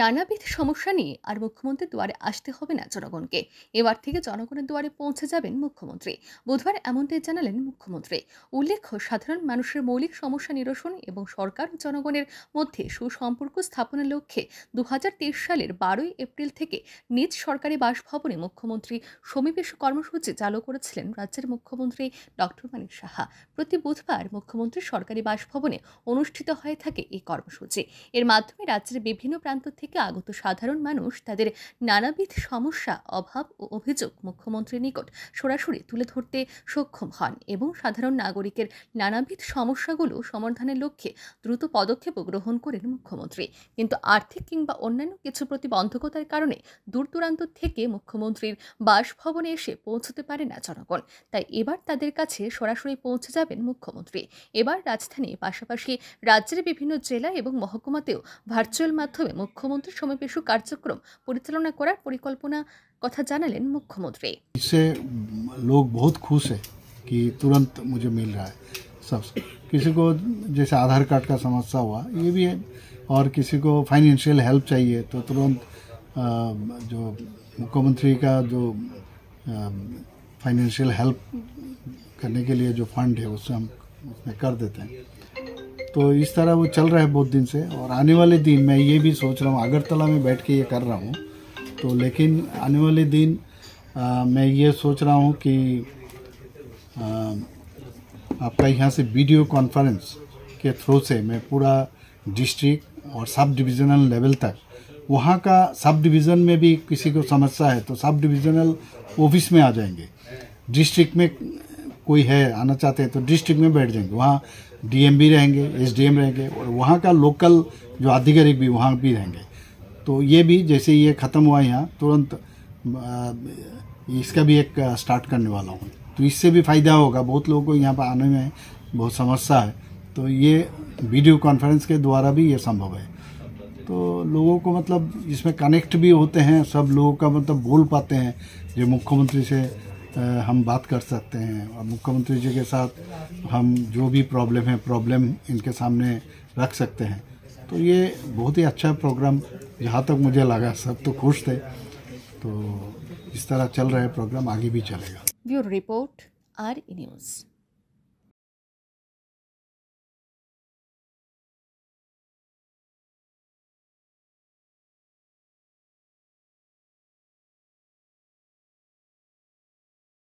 নানাবিধ সমস্যা নিয়ে আর মুখ্যমন্ত্রীর দুয়ারে আসতে হবে না জনগণকে এবার থেকে জনগণের দুয়ারে পৌঁছে যাবেন মুখ্যমন্ত্রী বুধবার এমনটাই জানালেন মুখ্যমন্ত্রী উল্লেখ্য সাধারণ মানুষের মৌলিক সমস্যা নিরসন এবং সরকার জনগণের মধ্যে সুসম্পর্ক স্থাপনের লক্ষ্যে দু সালের বারোই এপ্রিল থেকে নিজ সরকারি বাসভবনে মুখ্যমন্ত্রী সমীবেশ কর্মসূচি চালু করেছিলেন রাজ্যের মুখ্যমন্ত্রী ডক্টর মানিক সাহা প্রতি বুধবার মুখ্যমন্ত্রী সরকারি বাসভবনে অনুষ্ঠিত হয়ে থাকে এই কর্মসূচি এর মাধ্যমে রাজ্যের বিভিন্ন প্রান্ত থেকে আগত সাধারণ মানুষ তাদের নানাবিধ সমস্যা অভাব ও অভিযোগ মুখ্যমন্ত্রীর নিকট সরাসরি তুলে ধরতে সক্ষম হন এবং সাধারণ নাগরিকের নানাবিধ সমস্যাগুলো সমাধানের লক্ষ্যে দ্রুত পদক্ষেপও গ্রহণ করেন মুখ্যমন্ত্রী কিন্তু আর্থিক কিংবা অন্যান্য কিছু প্রতিবন্ধকতার কারণে দূর দূরান্ত থেকে মুখ্যমন্ত্রীর বাসভবনে এসে পৌঁছতে পারে না জনগণ তাই এবার তাদের কাছে সরাসরি পৌঁছে যাবেন মুখ্যমন্ত্রী এবার রাজধানী পাশাপাশি রাজ্যের বিভিন্ন জেলা এবং মহকুমাতেও ভার্চুয়াল মাধ্যমে মুখ্য মুখ্যমন্ত্রী সমীপ ইস্যু কার্যক্রম পরিচালনা করার পরিকল্পনা কথা জানালেন इससे लोग बहुत खुश है कि तुरंत मुझे मिल रहा है सब किसी को जैसे आधार कार्ड का समस्या हुआ ये भी है और किसी को फाइनेंशियल हेल्प चाहिए तो तुरंत जो मुख्यमंत्री का जो फाइनेंशियल हेल्प करने के लिए जो फंड है उससे हम उसमें कर देते हैं तो इस तरह वो चल रहा है बहुत दिन से और आने वाले दिन मैं ये भी सोच रहा हूँ अगरतला में बैठ के ये कर रहा हूँ तो लेकिन आने वाले दिन आ, मैं ये सोच रहा हूँ कि आ, आपका यहाँ से वीडियो कॉन्फ्रेंस के थ्रू से मैं पूरा डिस्ट्रिक्ट और सब डिविज़नल लेवल तक वहाँ का सब डिवीज़न में भी किसी को समस्या है तो सब डिविज़नल ऑफिस में आ जाएंगे डिस्ट्रिक्ट में कोई है आना चाहते हैं तो डिस्ट्रिक्ट में बैठ जाएंगे वहाँ डीएम भी रहेंगे एसडीएम रहेंगे और वहाँ का लोकल जो आधिकारिक भी वहाँ भी रहेंगे तो ये भी जैसे ये ख़त्म हुआ यहाँ तुरंत इसका भी एक स्टार्ट करने वाला हूँ तो इससे भी फ़ायदा होगा बहुत लोगों को यहाँ पर आने में बहुत समस्या है तो ये वीडियो कॉन्फ्रेंस के द्वारा भी ये संभव है तो लोगों को मतलब इसमें कनेक्ट भी होते हैं सब लोगों का मतलब बोल पाते हैं जो मुख्यमंत्री से हम बात कर सकते हैं और मुख्यमंत्री जी के साथ हम जो भी प्रॉब्लम है प्रॉब्लम इनके सामने रख सकते हैं तो ये बहुत ही अच्छा प्रोग्राम जहाँ तक मुझे लगा सब तो खुश थे तो इस तरह चल रहा है प्रोग्राम आगे भी चलेगा ब्यूरो रिपोर्ट आर न्यूज़